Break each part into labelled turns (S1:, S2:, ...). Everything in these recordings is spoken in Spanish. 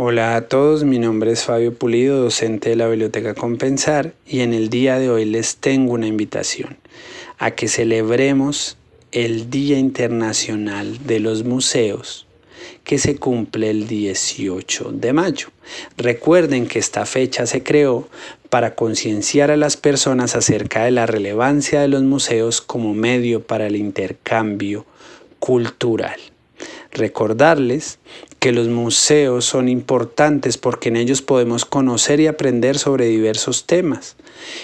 S1: Hola a todos, mi nombre es Fabio Pulido, docente de la Biblioteca Compensar, y en el día de hoy les tengo una invitación a que celebremos el Día Internacional de los Museos, que se cumple el 18 de mayo. Recuerden que esta fecha se creó para concienciar a las personas acerca de la relevancia de los museos como medio para el intercambio cultural recordarles que los museos son importantes porque en ellos podemos conocer y aprender sobre diversos temas,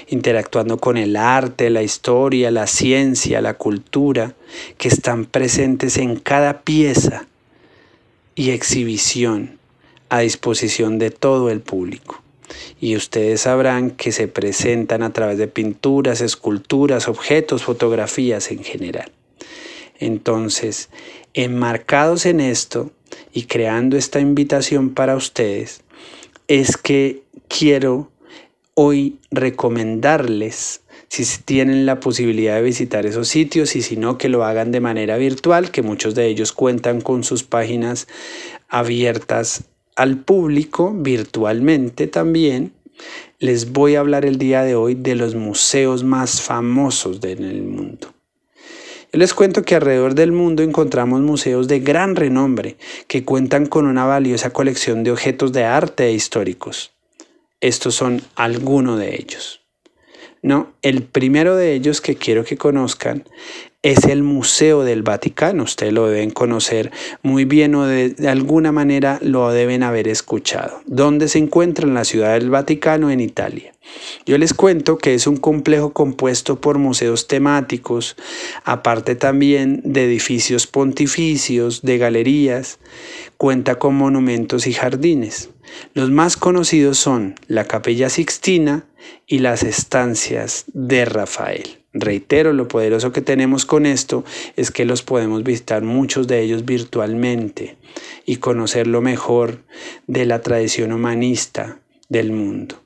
S1: interactuando con el arte, la historia, la ciencia, la cultura, que están presentes en cada pieza y exhibición a disposición de todo el público. Y ustedes sabrán que se presentan a través de pinturas, esculturas, objetos, fotografías en general. Entonces, enmarcados en esto, y creando esta invitación para ustedes es que quiero hoy recomendarles si tienen la posibilidad de visitar esos sitios y si no que lo hagan de manera virtual, que muchos de ellos cuentan con sus páginas abiertas al público virtualmente también. Les voy a hablar el día de hoy de los museos más famosos del mundo. Les cuento que alrededor del mundo encontramos museos de gran renombre que cuentan con una valiosa colección de objetos de arte e históricos. Estos son algunos de ellos. No, el primero de ellos que quiero que conozcan es el Museo del Vaticano. Ustedes lo deben conocer muy bien o de, alguna manera lo deben haber escuchado. ¿Dónde se encuentra? En la Ciudad del Vaticano, en Italia. Yo les cuento que es un complejo compuesto por museos temáticos, aparte también de edificios pontificios, de galerías, cuenta con monumentos y jardines. Los más conocidos son la Capilla Sixtina y las estancias de Rafael. Reitero, lo poderoso que tenemos con esto es que los podemos visitar muchos de ellos virtualmente y conocer lo mejor de la tradición humanista del mundo.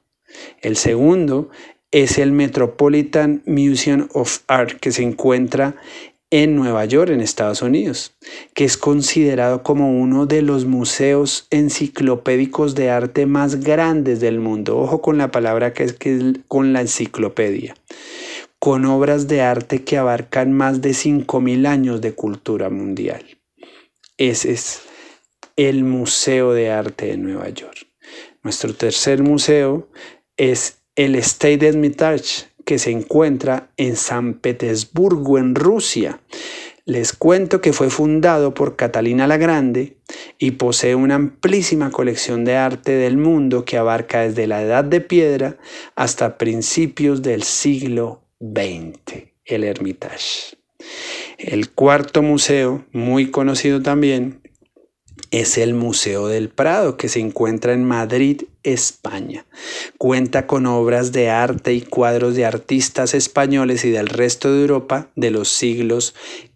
S1: El segundo es el Metropolitan Museum of Art que se encuentra en Nueva York, en Estados Unidos, que es considerado como uno de los museos enciclopédicos de arte más grandes del mundo. Ojo con la palabra que es, con la enciclopedia con obras de arte que abarcan más de 5.000 años de cultura mundial. Ese es el Museo de Arte de Nueva York. Nuestro tercer museo es el State Hermitage, que se encuentra en San Petersburgo, en Rusia. Les cuento que fue fundado por Catalina la Grande y posee una amplísima colección de arte del mundo que abarca desde la Edad de Piedra hasta principios del siglo 20 el Hermitage. El cuarto museo, muy conocido también, es el Museo del Prado, que se encuentra en Madrid, España. Cuenta con obras de arte y cuadros de artistas españoles y del resto de Europa de los siglos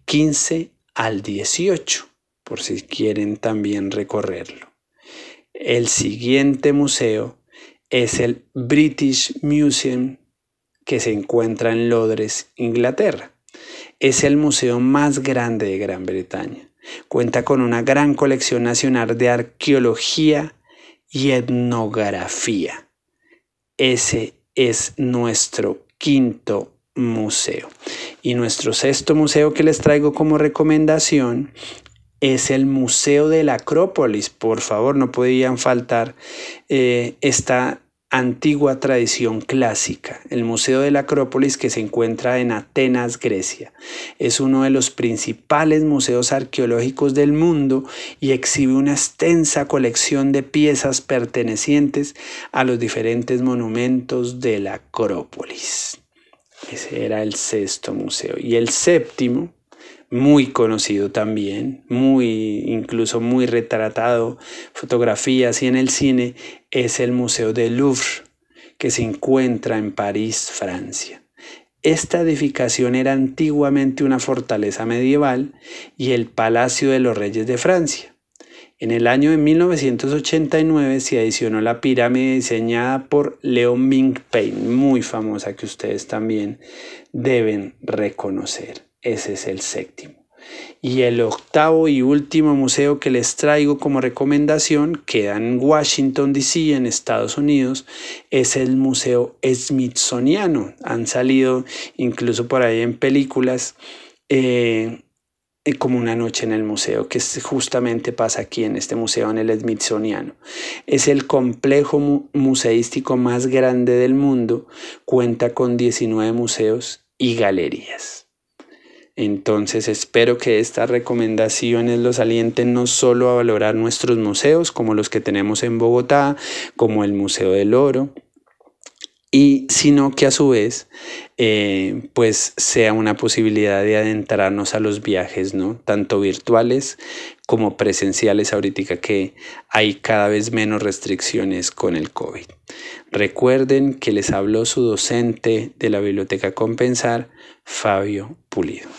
S1: XV al XVIII, por si quieren también recorrerlo. El siguiente museo es el British Museum que se encuentra en Londres, Inglaterra. Es el museo más grande de Gran Bretaña. Cuenta con una gran colección nacional de arqueología y etnografía. Ese es nuestro quinto museo. Y nuestro sexto museo que les traigo como recomendación es el Museo de la Acrópolis. Por favor, no podían faltar eh, esta antigua tradición clásica. El Museo de la Acrópolis, que se encuentra en Atenas, Grecia, es uno de los principales museos arqueológicos del mundo y exhibe una extensa colección de piezas pertenecientes a los diferentes monumentos de la Acrópolis. Ese era el sexto museo. Y el séptimo muy conocido también, muy incluso muy retratado, fotografías y en el cine, es el Museo del Louvre, que se encuentra en París, Francia. Esta edificación era antiguamente una fortaleza medieval y el Palacio de los Reyes de Francia. En el año de 1989 se adicionó la pirámide diseñada por Leo Ming Payne, muy famosa que ustedes también deben reconocer. Ese es el séptimo. Y el octavo y último museo que les traigo como recomendación queda en Washington, D.C., en Estados Unidos, es el Museo Smithsoniano. Han salido incluso por ahí en películas. Eh, eh, como una noche en el museo, que justamente pasa aquí en este museo, en el Smithsoniano. Es el complejo museístico más grande del mundo, cuenta con 19 museos y galerías. Entonces espero que estas recomendaciones los alienten no solo a valorar nuestros museos como los que tenemos en Bogotá, como el Museo del Oro, y sino que a su vez eh, pues sea una posibilidad de adentrarnos a los viajes, ¿no? Tanto virtuales como presenciales ahorita que hay cada vez menos restricciones con el COVID. Recuerden que les habló su docente de la Biblioteca Compensar, Fabio Pulido.